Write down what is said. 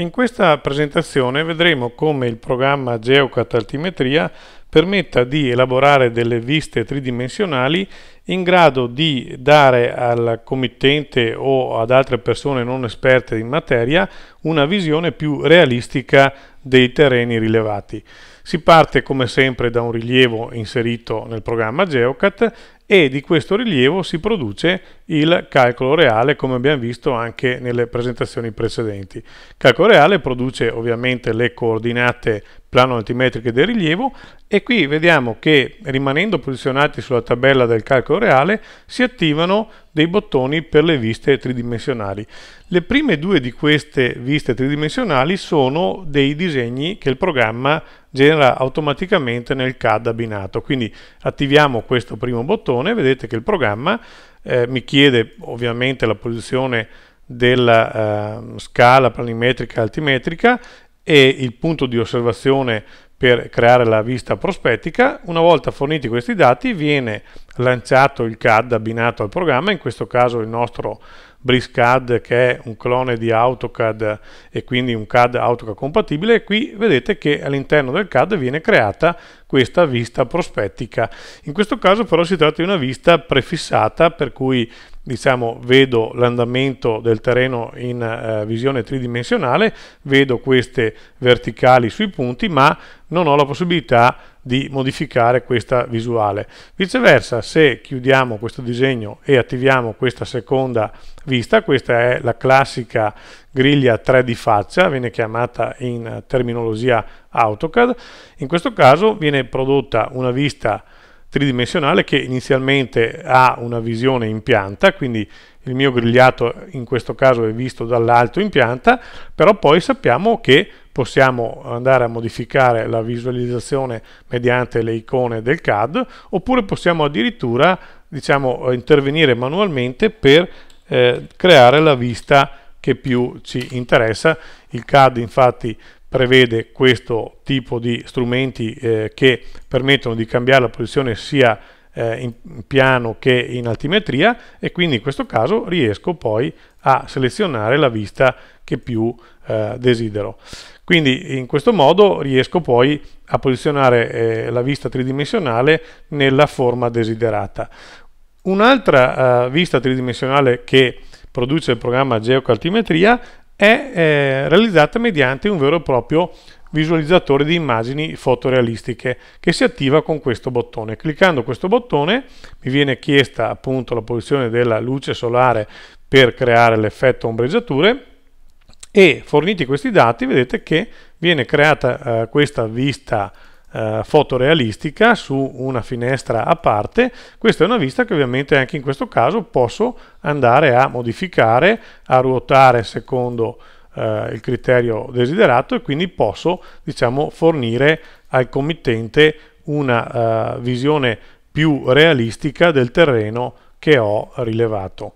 In questa presentazione vedremo come il programma GeoCat Altimetria permetta di elaborare delle viste tridimensionali in grado di dare al committente o ad altre persone non esperte in materia una visione più realistica dei terreni rilevati. Si parte come sempre da un rilievo inserito nel programma Geocat e di questo rilievo si produce il calcolo reale come abbiamo visto anche nelle presentazioni precedenti. Il calcolo reale produce ovviamente le coordinate plano altimetrico del rilievo e qui vediamo che rimanendo posizionati sulla tabella del calcolo reale si attivano dei bottoni per le viste tridimensionali. Le prime due di queste viste tridimensionali sono dei disegni che il programma genera automaticamente nel CAD abbinato. Quindi attiviamo questo primo bottone, vedete che il programma eh, mi chiede ovviamente la posizione della eh, scala planimetrica altimetrica e il punto di osservazione per creare la vista prospettica. Una volta forniti questi dati viene lanciato il CAD abbinato al programma, in questo caso il nostro BrisCAD che è un clone di AutoCAD e quindi un CAD AutoCAD compatibile e qui vedete che all'interno del CAD viene creata questa vista prospettica. In questo caso però si tratta di una vista prefissata per cui diciamo, vedo l'andamento del terreno in eh, visione tridimensionale, vedo queste verticali sui punti, ma non ho la possibilità di modificare questa visuale. Viceversa, se chiudiamo questo disegno e attiviamo questa seconda vista, questa è la classica griglia 3 di faccia, viene chiamata in terminologia AutoCAD, in questo caso viene prodotta una vista tridimensionale che inizialmente ha una visione in pianta, quindi il mio grigliato in questo caso è visto dall'alto in pianta, però poi sappiamo che possiamo andare a modificare la visualizzazione mediante le icone del CAD oppure possiamo addirittura diciamo, intervenire manualmente per eh, creare la vista che più ci interessa. Il CAD infatti prevede questo tipo di strumenti eh, che permettono di cambiare la posizione sia eh, in piano che in altimetria e quindi in questo caso riesco poi a selezionare la vista che più eh, desidero. Quindi in questo modo riesco poi a posizionare eh, la vista tridimensionale nella forma desiderata. Un'altra eh, vista tridimensionale che produce il programma Geocaltimetria è eh, realizzata mediante un vero e proprio visualizzatore di immagini fotorealistiche che si attiva con questo bottone. Cliccando questo bottone mi viene chiesta appunto la posizione della luce solare per creare l'effetto ombreggiature e forniti questi dati vedete che viene creata eh, questa vista eh, fotorealistica su una finestra a parte. Questa è una vista che ovviamente anche in questo caso posso andare a modificare, a ruotare secondo eh, il criterio desiderato e quindi posso diciamo, fornire al committente una eh, visione più realistica del terreno che ho rilevato.